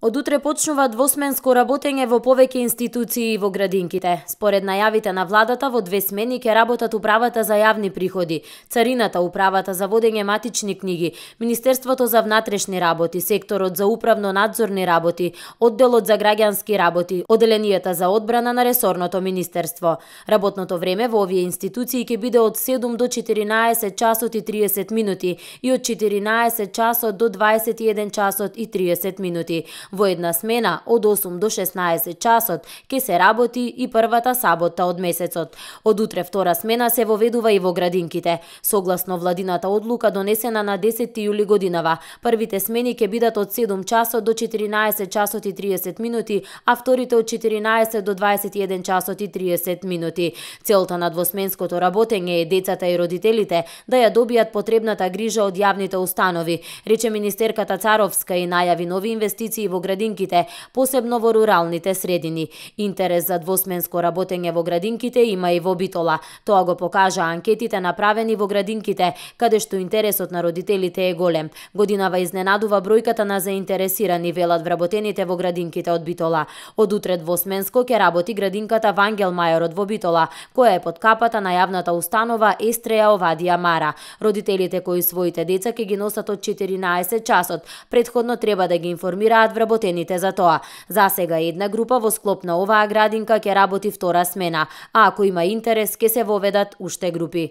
Од утре почнува двосменско работење во повеќе институции во градинките. Според најавите на владата, во две смени ке работат Управата за јавни приходи, Царината, Управата за водење матични книги, Министерството за внатрешни работи, Секторот за управно-надзорни работи, Одделот за граѓански работи, Оделенијата за одбрана на Ресорното министерство. Работното време во овие институции ќе биде од 7 до 14 часот и 30 минути и од 14 часот до 21 часот и 30 минути. Во една смена од 8 до 16 часот ќе се работи и првата сабота од месецот. Од утре втора смена се воведува и во градинките. Согласно владината одлука донесена на 10 јули годинава, првите смени ќе бидат од 7 часот до 14 часот и 30 минути, а вторите од 14 до 21 часот и 30 минути. Целта на двосменското работење е децата и родителите да ја добијат потребната грижа од јавните установи, рече министерката Царовска и најави нови инвестиции во во градинките, посебно во руралните средини. Интерес за двосменско работење во градинките има и во Битола. Тоа го покажа анкетите направени во градинките, каде што интересот на родителите е голем. Годинава изненадува бројката на заинтересирани велат вработените во градинките од Битола. Од утре двосменско ќе работи градинката Вангел Мајорот во Битола, која е под капата на јавната установа Естреја Овадија Мара. Родителите кои своите деца ќе ги носат од 14 часот, предходно треба да ги информираат вработените вработените за тоа. За сега една група во склоп на оваа градинка ќе работи втора смена, а ако има интерес ќе се воведат уште групи.